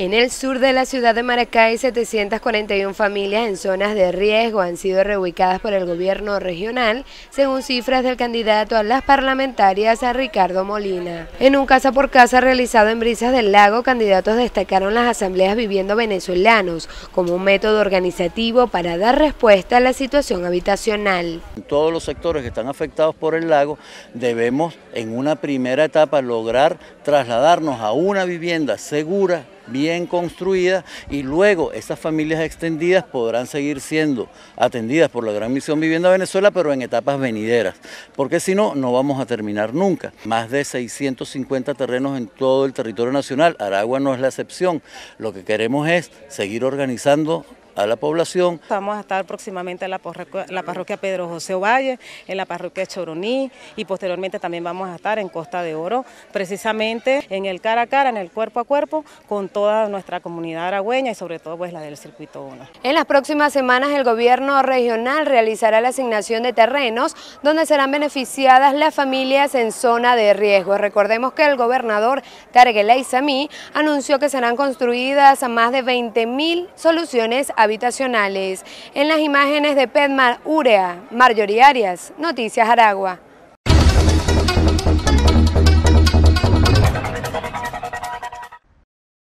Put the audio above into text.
En el sur de la ciudad de Maracay, 741 familias en zonas de riesgo han sido reubicadas por el gobierno regional, según cifras del candidato a las parlamentarias a Ricardo Molina. En un casa por casa realizado en Brisas del Lago, candidatos destacaron las asambleas viviendo venezolanos como un método organizativo para dar respuesta a la situación habitacional. En todos los sectores que están afectados por el lago debemos en una primera etapa lograr trasladarnos a una vivienda segura bien construida y luego esas familias extendidas podrán seguir siendo atendidas por la Gran Misión Vivienda Venezuela, pero en etapas venideras, porque si no, no vamos a terminar nunca. Más de 650 terrenos en todo el territorio nacional, Aragua no es la excepción. Lo que queremos es seguir organizando a la población. Vamos a estar próximamente en la parroquia, Pedro José Valle, en la parroquia Choroní y posteriormente también vamos a estar en Costa de Oro, precisamente en el cara a cara, en el cuerpo a cuerpo, con toda nuestra comunidad aragüeña y sobre todo pues la del Circuito 1. En las próximas semanas el gobierno regional realizará la asignación de terrenos donde serán beneficiadas las familias en zona de riesgo. Recordemos que el gobernador Targuelay Samí anunció que serán construidas más de 20.000 soluciones habitacionales. En las imágenes de Pedmar Urea, Marjorie Noticias Aragua.